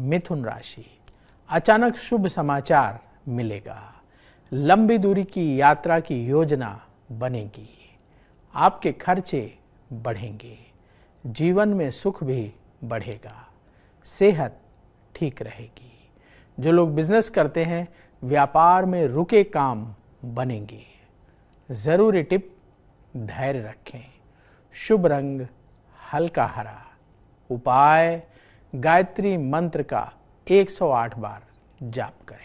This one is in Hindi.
मिथुन राशि अचानक शुभ समाचार मिलेगा लंबी दूरी की यात्रा की योजना बनेगी आपके खर्चे बढ़ेंगे जीवन में सुख भी बढ़ेगा सेहत ठीक रहेगी जो लोग बिजनेस करते हैं व्यापार में रुके काम बनेंगे ज़रूरी टिप धैर्य रखें शुभ रंग हल्का हरा उपाय गायत्री मंत्र का 108 बार जाप करें